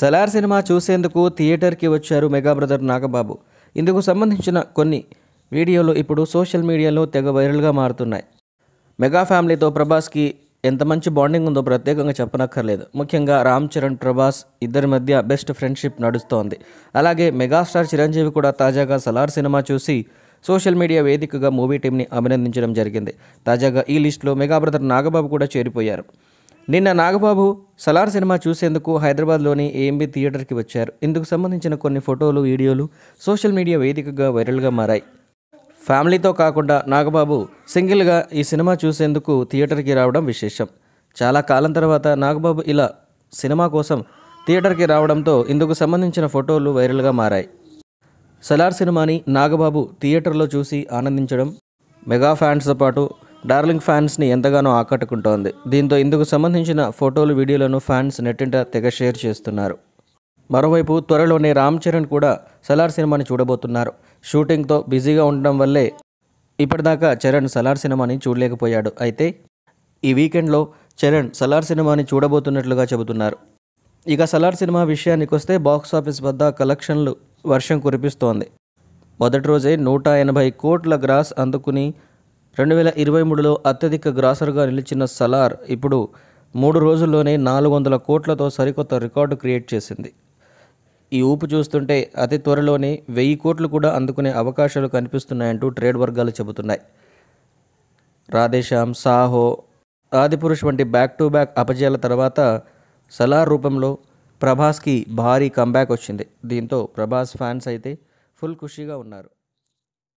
Salaar cinema చూసేందుకు థియేటర్కి వచ్చారు మెగా బ్రదర్ నాగబాబు ఇందుకు సంబంధించిన కొన్ని వీడియోలు ఇప్పుడు సోషల్ మీడియాలో తెగ వైరల్గా మారుతున్నాయి మెగా ఫ్యామిలీతో ప్రభాస్కి ఎంత మంచి బాండింగ్ ఉందో ప్రత్యేకంగా చెప్పనక్కర్లేదు ముఖ్యంగా రామ్ చరణ్ ప్రభాస్ ఇద్దరి మధ్య బెస్ట్ ఫ్రెండ్షిప్ నడుస్తోంది అలాగే మెగాస్టార్ చిరంజీవి కూడా తాజాగా సలార్ సినిమా చూసి సోషల్ మీడియా వేదికగా మూవీ టీంని అభినందించడం జరిగింది తాజాగా ఈ లిస్టులో మెగా బ్రదర్ నాగబాబు కూడా చేరిపోయారు నిన్న నాగబాబు సలార్ సినిమా చూసేందుకు హైదరాబాద్లోని ఏఎంబీ థియేటర్కి వచ్చారు ఇందుకు సంబంధించిన కొన్ని ఫోటోలు వీడియోలు సోషల్ మీడియా వేదికగా వైరల్గా మారాయి ఫ్యామిలీతో కాకుండా నాగబాబు సింగిల్గా ఈ సినిమా చూసేందుకు థియేటర్కి రావడం విశేషం చాలా కాలం తర్వాత నాగబాబు ఇలా సినిమా కోసం థియేటర్కి రావడంతో ఇందుకు సంబంధించిన ఫోటోలు వైరల్గా మారాయి సలార్ సినిమాని నాగబాబు థియేటర్లో చూసి ఆనందించడం మెగా ఫ్యాన్స్తో పాటు డార్లింగ్ ఫ్యాన్స్ని ఎంతగానో ఆకట్టుకుంటోంది దీంతో ఇందుకు సంబంధించిన ఫోటోలు వీడియోలను ఫ్యాన్స్ నెట్టింట తెగ షేర్ చేస్తున్నారు మరోవైపు త్వరలోనే రామ్ చరణ్ కూడా సలార్ సినిమాని చూడబోతున్నారు షూటింగ్తో బిజీగా ఉండడం వల్లే ఇప్పటిదాకా చరణ్ సలార్ సినిమాని చూడలేకపోయాడు అయితే ఈ వీకెండ్లో చరణ్ సలార్ సినిమాని చూడబోతున్నట్లుగా చెబుతున్నారు ఇక సలార్ సినిమా విషయానికి వస్తే బాక్సాఫీస్ వద్ద కలెక్షన్లు వర్షం కురిపిస్తోంది మొదటి రోజే నూట ఎనభై కోట్ల గ్రాస్ అందుకుని రెండు వేల ఇరవై మూడులో అత్యధిక గ్రాసర్గా నిలిచిన సలార్ ఇప్పుడు మూడు రోజుల్లోనే నాలుగు వందల కోట్లతో సరికొత్త రికార్డు క్రియేట్ చేసింది ఈ ఊపు చూస్తుంటే అతి త్వరలోనే వెయ్యి కోట్లు కూడా అందుకునే అవకాశాలు కనిపిస్తున్నాయంటూ ట్రేడ్ వర్గాలు చెబుతున్నాయి రాధేశ్యామ్ సాహో ఆదిపురుష్ వంటి బ్యాక్ టు బ్యాక్ అపజయాల తర్వాత సలార్ రూపంలో ప్రభాస్కి భారీ కంబ్యాక్ వచ్చింది దీంతో ప్రభాస్ ఫ్యాన్స్ అయితే ఫుల్ ఖుషీగా ఉన్నారు